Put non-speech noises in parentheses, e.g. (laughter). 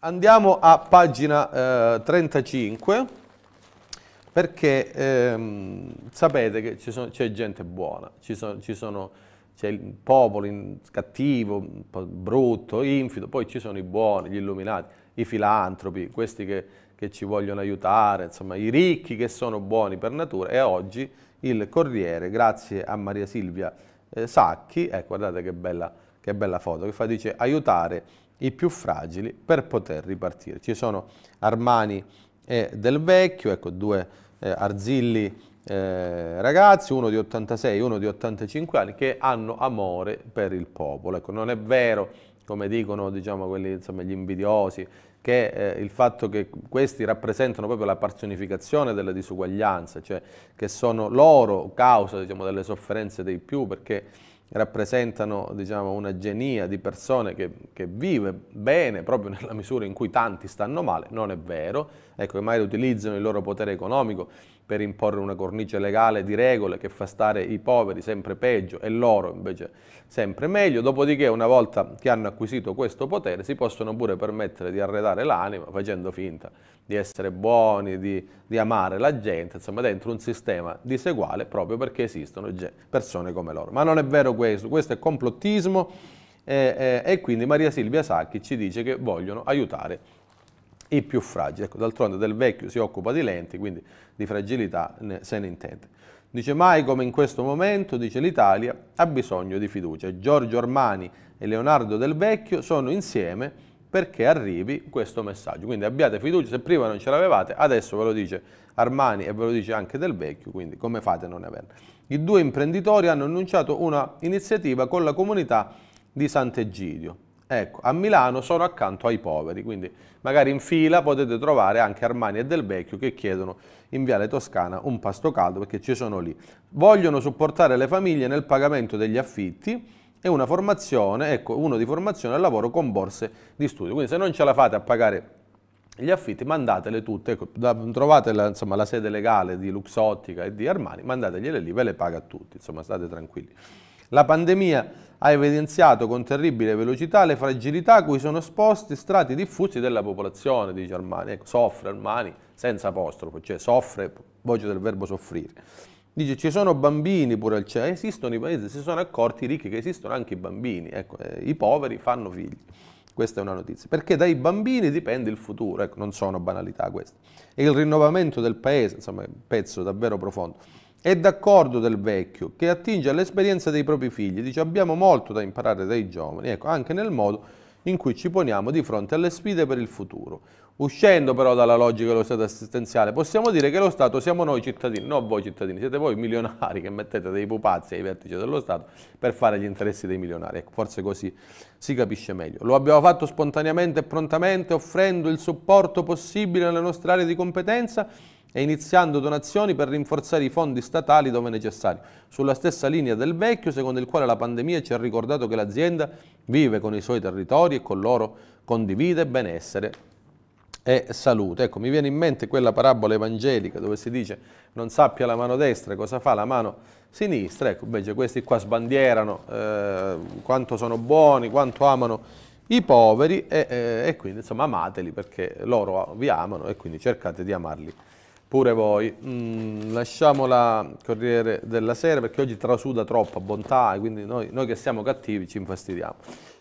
Andiamo a pagina eh, 35 perché ehm, sapete che c'è gente buona, ci sono, ci sono, c'è il popolo in, cattivo, brutto, infido, poi ci sono i buoni, gli illuminati, i filantropi, questi che, che ci vogliono aiutare, insomma i ricchi che sono buoni per natura e oggi il Corriere, grazie a Maria Silvia eh, Sacchi, eh, guardate che bella, che bella foto, che fa, dice aiutare i più fragili per poter ripartire. Ci sono Armani e Del Vecchio, ecco due eh, arzilli eh, ragazzi, uno di 86 e uno di 85 anni, che hanno amore per il popolo. Ecco, non è vero, come dicono diciamo, quelli, insomma, gli invidiosi, che eh, il fatto che questi rappresentano proprio la personificazione della disuguaglianza, cioè che sono loro causa diciamo, delle sofferenze dei più, perché rappresentano diciamo, una genia di persone che, che, vive bene proprio (laughs) nella misura in cui tanti stanno male, non è vero, ecco che magari utilizzano il loro potere economico per imporre una cornice legale di regole che fa stare i poveri sempre peggio e loro invece sempre meglio, dopodiché una volta che hanno acquisito questo potere si possono pure permettere di arredare l'anima facendo finta di essere buoni, di, di amare la gente, insomma dentro un sistema diseguale proprio perché esistono persone come loro. Ma non è vero questo, questo è complottismo eh, eh, e quindi Maria Silvia Sacchi ci dice che vogliono aiutare i più fragili. Ecco, d'altronde del vecchio si occupa di lenti, quindi di fragilità se ne intende. Dice mai come in questo momento, dice l'Italia, ha bisogno di fiducia. Giorgio Armani e Leonardo del Vecchio sono insieme perché arrivi questo messaggio. Quindi abbiate fiducia, se prima non ce l'avevate, adesso ve lo dice Armani e ve lo dice anche del Vecchio, quindi come fate a non averne? I due imprenditori hanno annunciato una iniziativa con la comunità di Sant'Egidio Ecco, a Milano sono accanto ai poveri, quindi magari in fila potete trovare anche Armani e Del Vecchio che chiedono in Viale Toscana un pasto caldo perché ci sono lì. Vogliono supportare le famiglie nel pagamento degli affitti e una formazione, ecco, uno di formazione al lavoro con borse di studio. Quindi se non ce la fate a pagare gli affitti, mandatele tutte, ecco, trovate la, insomma, la sede legale di Luxottica e di Armani, mandategliele lì, ve le paga tutti, insomma state tranquilli. La pandemia ha evidenziato con terribile velocità le fragilità a cui sono esposti strati diffusi della popolazione, dice Armani. Ecco, soffre Armani senza apostrofo, cioè soffre, voce del verbo soffrire. Dice ci sono bambini pure al cielo, esistono i paesi, si sono accorti i ricchi che esistono anche i bambini, ecco, eh, i poveri fanno figli. Questa è una notizia, perché dai bambini dipende il futuro, ecco, non sono banalità queste. E il rinnovamento del paese, insomma, è un pezzo davvero profondo. È d'accordo del vecchio che attinge all'esperienza dei propri figli, dice abbiamo molto da imparare dai giovani, ecco, anche nel modo in cui ci poniamo di fronte alle sfide per il futuro. Uscendo però dalla logica dello Stato assistenziale, possiamo dire che lo Stato siamo noi cittadini, non voi cittadini, siete voi milionari che mettete dei pupazzi ai vertici dello Stato per fare gli interessi dei milionari. Ecco, forse così si capisce meglio. Lo abbiamo fatto spontaneamente e prontamente, offrendo il supporto possibile alle nostre aree di competenza e iniziando donazioni per rinforzare i fondi statali dove necessario. Sulla stessa linea del vecchio, secondo il quale la pandemia ci ha ricordato che l'azienda vive con i suoi territori e con loro condivide benessere e salute. Ecco, mi viene in mente quella parabola evangelica dove si dice non sappia la mano destra cosa fa la mano sinistra. Ecco, invece questi qua sbandierano eh, quanto sono buoni, quanto amano i poveri e, e, eh, e quindi insomma amateli perché loro vi amano e quindi cercate di amarli Pure voi. Mm, lasciamo la Corriere della Sera perché oggi trasuda troppa bontà e quindi noi, noi che siamo cattivi ci infastidiamo.